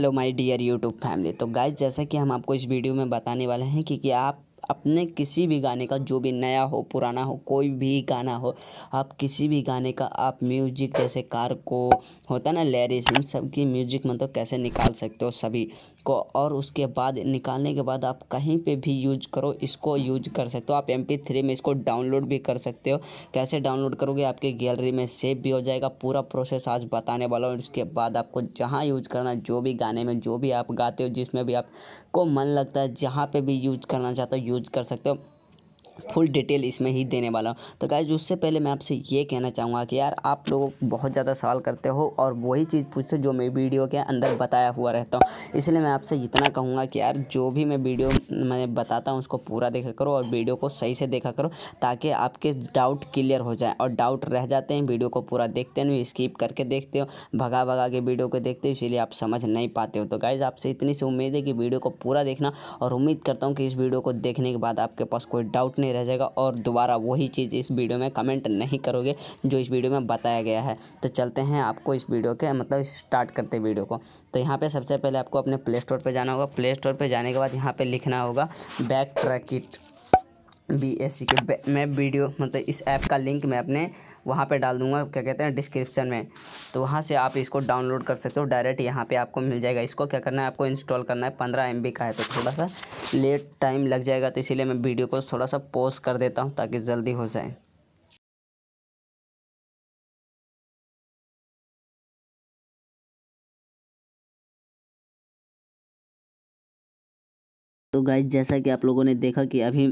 hello my dear YouTube family तो guys जैसा कि हम आपको इस वीडियो में बताने वाले हैं कि, कि आप अपने किसी भी गाने का जो भी नया हो पुराना हो कोई भी गाना हो आप किसी भी गाने का आप म्यूजिक जैसे कार को होता ना लैरिस इन सब की म्यूजिक मतलब कैसे निकाल सकते हो सभी को और उसके बाद निकालने के बाद आप कहीं पे भी यूज करो इसको यूज कर सकते हो आप एम थ्री में इसको डाउनलोड भी कर सकते हो कैसे डाउनलोड करोगे आपके गैलरी में सेव भी हो जाएगा पूरा प्रोसेस आज बताने वाला हूँ इसके बाद आपको जहाँ यूज करना जो भी गाने में जो भी आप गाते हो जिसमें भी आपको मन लगता है जहाँ पे भी यूज करना चाहते हो यूज यूज कर सकते हो फुल डिटेल इसमें ही देने वाला हूँ तो गाइज उससे पहले मैं आपसे ये कहना चाहूँगा कि यार आप लोग बहुत ज़्यादा सवाल करते हो और वही चीज़ पूछते हो जो मैं वीडियो के अंदर बताया हुआ रहता हूँ इसलिए मैं आपसे इतना कहूँगा कि यार जो भी मैं वीडियो मैं बताता हूँ उसको पूरा देखा करो और वीडियो को सही से देखा करो ताकि आपके डाउट क्लियर हो जाए और डाउट रह जाते हैं वीडियो को पूरा देखते नहीं स्किप करके देखते हो भगा भगा के वीडियो को देखते हो इसीलिए आप समझ नहीं पाते हो तो गाइज़ आपसे इतनी सी उम्मीद है कि वीडियो को पूरा देखना और उम्मीद करता हूँ कि इस वीडियो को देखने के बाद आपके पास कोई डाउट नहीं नहीं रह जाएगा और दोबारा वही चीज़ इस वीडियो में कमेंट नहीं करोगे जो इस वीडियो में बताया गया है तो चलते हैं आपको इस वीडियो के मतलब स्टार्ट करते वीडियो को तो यहाँ पर सबसे पहले आपको अपने प्ले स्टोर पर जाना होगा प्ले स्टोर पर जाने के बाद यहाँ पर लिखना होगा back track it B S C के मैं वीडियो मतलब इस ऐप का लिंक मैं अपने वहाँ पे डाल दूँगा क्या कहते हैं डिस्क्रिप्शन में तो वहाँ से आप इसको डाउनलोड कर सकते हो डायरेक्ट यहाँ पे आपको मिल जाएगा इसको क्या करना है आपको इंस्टॉल करना है पंद्रह एम का है तो थोड़ा सा लेट टाइम लग जाएगा तो इसीलिए मैं वीडियो को थोड़ा सा पोज कर देता हूँ ताकि जल्दी हो जाए तो गाइज जैसा कि आप लोगों ने देखा कि अभी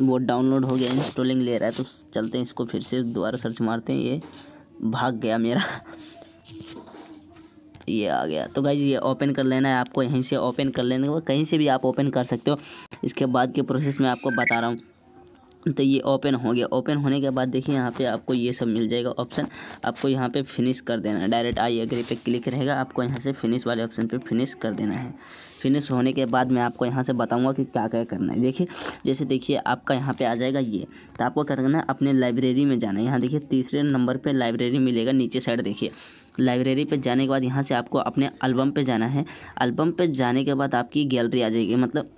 वो डाउनलोड हो गया इंस्टॉलिंग ले रहा है तो चलते हैं इसको फिर से दोबारा सर्च मारते हैं ये भाग गया मेरा ये आ गया तो गाइज ये ओपन कर लेना है आपको यहीं से ओपन कर लेना कहीं से भी आप ओपन कर सकते हो इसके बाद के प्रोसेस में आपको बता रहा हूँ तो ये ओपन हो गया ओपन होने के बाद देखिए यहाँ पे आपको ये सब मिल जाएगा ऑप्शन आपको यहाँ पे फिनिश कर देना है डायरेक्ट आई एग्री पे क्लिक रहेगा आपको यहाँ से फिनिश वाले ऑप्शन पे फिनिश कर देना है फिनिश होने के बाद मैं आपको यहाँ से बताऊँगा कि क्या क्या करना है देखिए जैसे देखिए आपका यहाँ पर आ जाएगा ये तो आपको करना है अपने लाइब्रेरी में जाना है यहाँ देखिए तीसरे नंबर पर लाइब्रेरी मिलेगा नीचे साइड देखिए लाइब्रेरी पे जाने के बाद यहाँ से आपको अपने एल्बम पे जाना है एल्बम पे जाने के बाद आपकी गैलरी आ जाएगी मतलब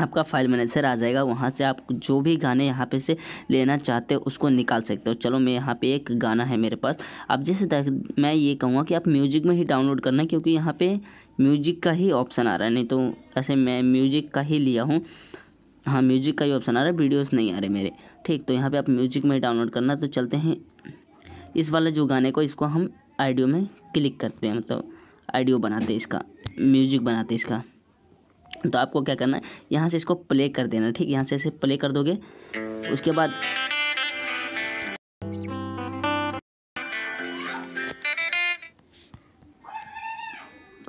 आपका फाइल मैनेजर आ जाएगा वहाँ से आप जो भी गाने यहाँ पे से लेना चाहते हो उसको निकाल सकते हो चलो मैं यहाँ पे एक गाना है मेरे पास अब जैसे मैं ये कहूँगा कि आप म्यूजिक में ही डाउनलोड करना क्योंकि यहाँ पे म्यूजिक का ही ऑप्शन आ रहा है नहीं तो ऐसे मैं म्यूजिक का ही लिया हूँ हाँ म्यूजिक का ही ऑप्शन आ रहा है वीडियोज़ नहीं आ रहे मेरे ठीक तो यहाँ पर आप म्यूजिक में डाउनलोड करना तो चलते हैं इस वाले जो गाने को इसको हम आइडियो में क्लिक करते हैं मतलब आइडियो बनाते इसका म्यूजिक बनाते इसका तो आपको क्या करना है यहाँ से इसको प्ले कर देना ठीक यहाँ से इसे प्ले कर दोगे उसके बाद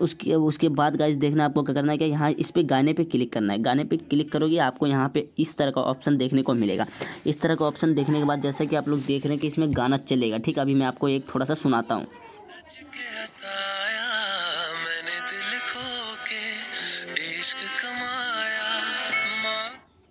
उसके उसके बाद गाइस देखना आपको क्या करना है कि यहाँ इस पर गाने पे क्लिक करना है गाने पे क्लिक करोगे आपको यहाँ पे इस तरह का ऑप्शन देखने को मिलेगा इस तरह का ऑप्शन देखने के बाद जैसा कि आप लोग देख रहे हैं कि इसमें गाना चलेगा ठीक अभी मैं आपको एक थोड़ा सा सुनाता हूँ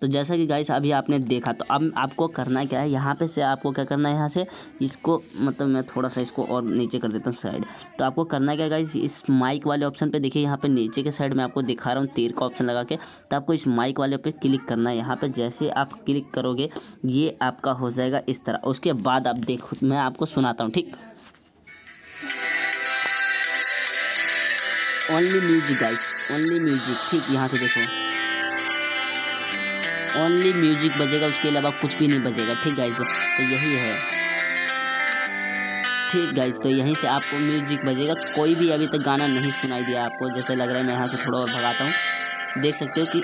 तो जैसा कि गाइस अभी आपने देखा तो अब आपको करना क्या है यहाँ पे से आपको क्या करना है यहाँ से इसको मतलब मैं थोड़ा सा इसको और नीचे कर देता हूँ साइड तो आपको करना क्या गाइस इस माइक वाले ऑप्शन पे देखिए यहाँ पे नीचे के साइड में आपको दिखा रहा हूँ तीर का ऑप्शन लगा के तो आपको इस माइक वाले पर क्लिक करना है यहाँ पर जैसे आप क्लिक करोगे ये आपका हो जाएगा इस तरह उसके बाद आप देखो मैं आपको सुनाता हूँ ठीक only music guys only music ठीक यहाँ से देखो ओनली म्यूजिक बजेगा उसके अलावा कुछ भी नहीं बजेगा ठीक गाइस तो यही है ठीक गाइस तो यहीं से आपको म्यूजिक बजेगा कोई भी अभी तक गाना नहीं सुनाई दिया आपको जैसे लग रहा है मैं यहाँ से थोड़ा और भगाता हूँ देख सकते हो कि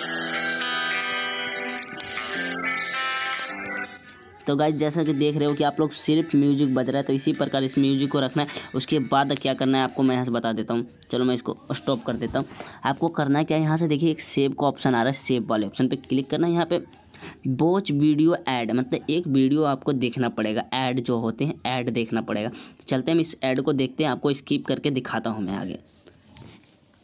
तो गाइज जैसा कि देख रहे हो कि आप लोग सिर्फ म्यूजिक बज रहा है तो इसी प्रकार इस म्यूजिक को रखना है उसके बाद क्या करना है आपको मैं यहाँ से बता देता हूँ चलो मैं इसको स्टॉप कर देता हूँ आपको करना है क्या यहाँ से देखिए एक सेव का ऑप्शन आ रहा है सेव वाले ऑप्शन पर क्लिक करना है यहाँ पर बोच वीडियो ऐड मतलब एक वीडियो आपको देखना पड़ेगा ऐड जो होते हैं ऐड देखना पड़ेगा चलते हम इस ऐड को देखते हैं आपको स्किप करके दिखाता हूँ मैं आगे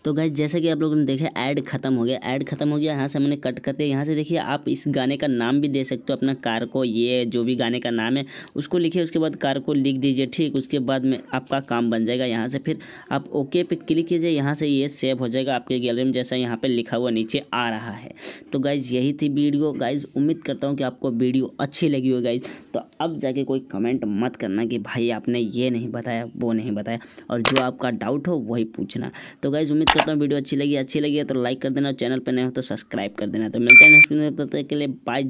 तो गाइज़ जैसे कि आप लोगों ने देखा ऐड खत्म हो गया ऐड खत्म हो गया यहाँ से हमने कट करते यहाँ से देखिए आप इस गाने का नाम भी दे सकते हो अपना कार को ये जो भी गाने का नाम है उसको लिखिए उसके बाद कार को लिख दीजिए ठीक उसके बाद में आपका काम बन जाएगा यहाँ से फिर आप ओके पे क्लिक कीजिए यहाँ से ये सेव हो जाएगा आपके गैलरी में जैसा यहाँ पर लिखा हुआ नीचे आ रहा है तो गाइज यही थी वीडियो गाइज उम्मीद करता हूँ कि आपको वीडियो अच्छी लगी हो गाइज तो अब जाके कोई कमेंट मत करना कि भाई आपने ये नहीं बताया वो नहीं बताया और जो आपका डाउट हो वही पूछना तो गाइज उम्मीद सोचता हूँ वीडियो अच्छी लगी अच्छी लगी है तो लाइक कर देना चैनल पर नए हो तो सब्सक्राइब कर देना तो मिलते हैं नेक्स्ट वीडियो तब तक के लिए बाय